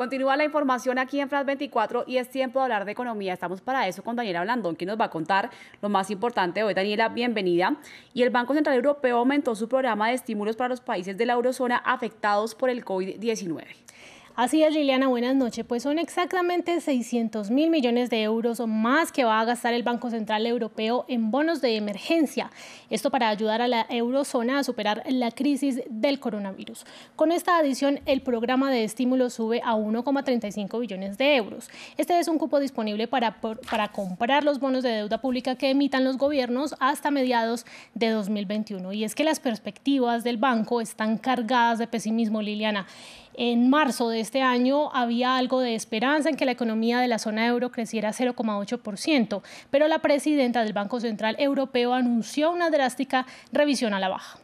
Continúa la información aquí en Fras 24 y es tiempo de hablar de economía. Estamos para eso con Daniela Blandón, que nos va a contar lo más importante hoy. Daniela, bienvenida. Y el Banco Central Europeo aumentó su programa de estímulos para los países de la eurozona afectados por el COVID-19. Así es, Liliana, buenas noches. Pues son exactamente 600 mil millones de euros o más que va a gastar el Banco Central Europeo en bonos de emergencia. Esto para ayudar a la eurozona a superar la crisis del coronavirus. Con esta adición, el programa de estímulo sube a 1,35 billones de euros. Este es un cupo disponible para, para comprar los bonos de deuda pública que emitan los gobiernos hasta mediados de 2021. Y es que las perspectivas del banco están cargadas de pesimismo, Liliana. En marzo de este año había algo de esperanza en que la economía de la zona euro creciera 0,8%, pero la presidenta del Banco Central Europeo anunció una drástica revisión a la baja.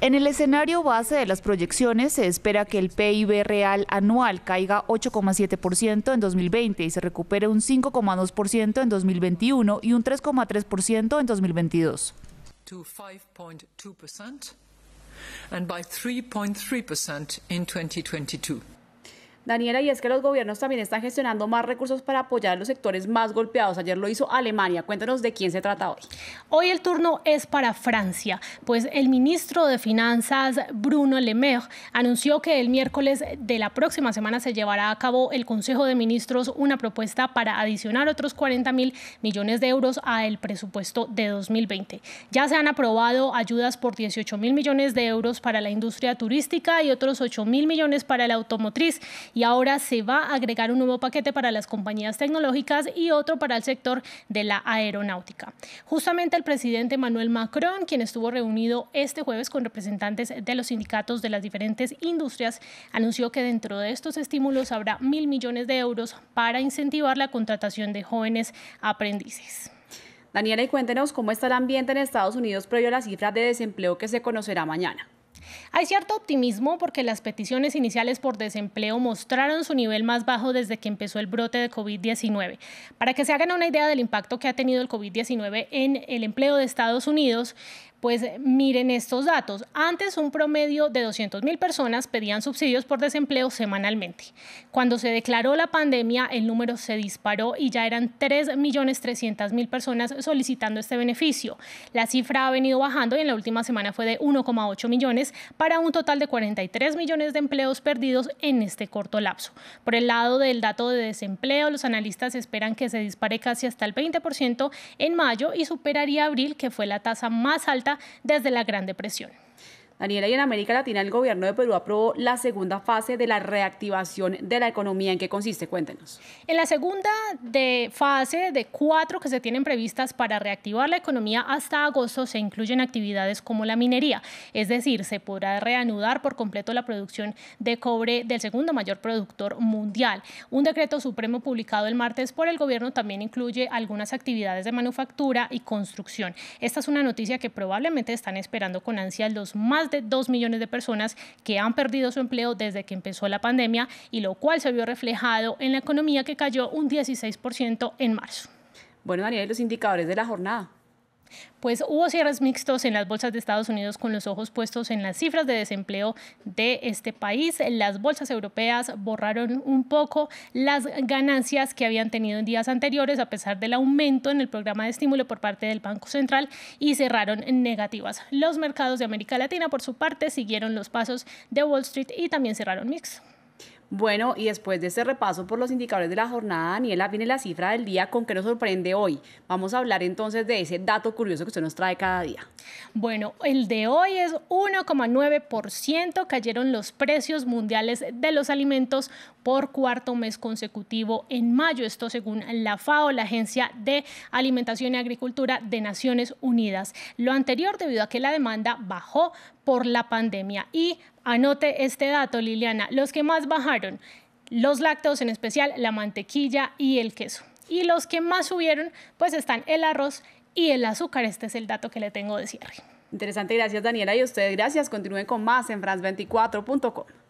En el escenario base de las proyecciones se espera que el PIB real anual caiga 8,7% en 2020 y se recupere un 5,2% en 2021 y un 3,3% en 2022. to 5.2% and by 3.3% in 2022. Daniela, y es que los gobiernos también están gestionando más recursos para apoyar a los sectores más golpeados. Ayer lo hizo Alemania. Cuéntanos de quién se trata hoy. Hoy el turno es para Francia, pues el ministro de Finanzas, Bruno Le Maire, anunció que el miércoles de la próxima semana se llevará a cabo el Consejo de Ministros una propuesta para adicionar otros 40 mil millones de euros al presupuesto de 2020. Ya se han aprobado ayudas por 18 mil millones de euros para la industria turística y otros 8 mil millones para la automotriz y ahora se va a agregar un nuevo paquete para las compañías tecnológicas y otro para el sector de la aeronáutica. Justamente el presidente Manuel Macron, quien estuvo reunido este jueves con representantes de los sindicatos de las diferentes industrias, anunció que dentro de estos estímulos habrá mil millones de euros para incentivar la contratación de jóvenes aprendices. Daniela, y cuéntenos cómo está el ambiente en Estados Unidos previo a las cifras de desempleo que se conocerá mañana. Hay cierto optimismo porque las peticiones iniciales por desempleo mostraron su nivel más bajo desde que empezó el brote de COVID-19. Para que se hagan una idea del impacto que ha tenido el COVID-19 en el empleo de Estados Unidos, pues eh, miren estos datos. Antes un promedio de 200.000 personas pedían subsidios por desempleo semanalmente. Cuando se declaró la pandemia, el número se disparó y ya eran millones 3.300.000 personas solicitando este beneficio. La cifra ha venido bajando y en la última semana fue de 1,8 millones para un total de 43 millones de empleos perdidos en este corto lapso. Por el lado del dato de desempleo, los analistas esperan que se dispare casi hasta el 20% en mayo y superaría abril, que fue la tasa más alta desde la Gran Depresión. Daniela, y en América Latina el gobierno de Perú aprobó la segunda fase de la reactivación de la economía. ¿En qué consiste? Cuéntenos. En la segunda de fase de cuatro que se tienen previstas para reactivar la economía hasta agosto se incluyen actividades como la minería, es decir, se podrá reanudar por completo la producción de cobre del segundo mayor productor mundial. Un decreto supremo publicado el martes por el gobierno también incluye algunas actividades de manufactura y construcción. Esta es una noticia que probablemente están esperando con ansia los más de 2 millones de personas que han perdido su empleo desde que empezó la pandemia y lo cual se vio reflejado en la economía que cayó un 16% en marzo. Bueno, Daniel, los indicadores de la jornada pues hubo cierres mixtos en las bolsas de Estados Unidos con los ojos puestos en las cifras de desempleo de este país. Las bolsas europeas borraron un poco las ganancias que habían tenido en días anteriores a pesar del aumento en el programa de estímulo por parte del Banco Central y cerraron negativas. Los mercados de América Latina, por su parte, siguieron los pasos de Wall Street y también cerraron mixtos. Bueno, y después de este repaso por los indicadores de la jornada, Daniela, viene la cifra del día con que nos sorprende hoy. Vamos a hablar entonces de ese dato curioso que usted nos trae cada día. Bueno, el de hoy es 1,9% cayeron los precios mundiales de los alimentos por cuarto mes consecutivo en mayo. Esto según la FAO, la Agencia de Alimentación y Agricultura de Naciones Unidas. Lo anterior debido a que la demanda bajó por la pandemia y Anote este dato, Liliana. Los que más bajaron, los lácteos en especial, la mantequilla y el queso. Y los que más subieron, pues están el arroz y el azúcar. Este es el dato que le tengo de cierre. Interesante, gracias Daniela y a ustedes gracias. Continúen con más en France24.com.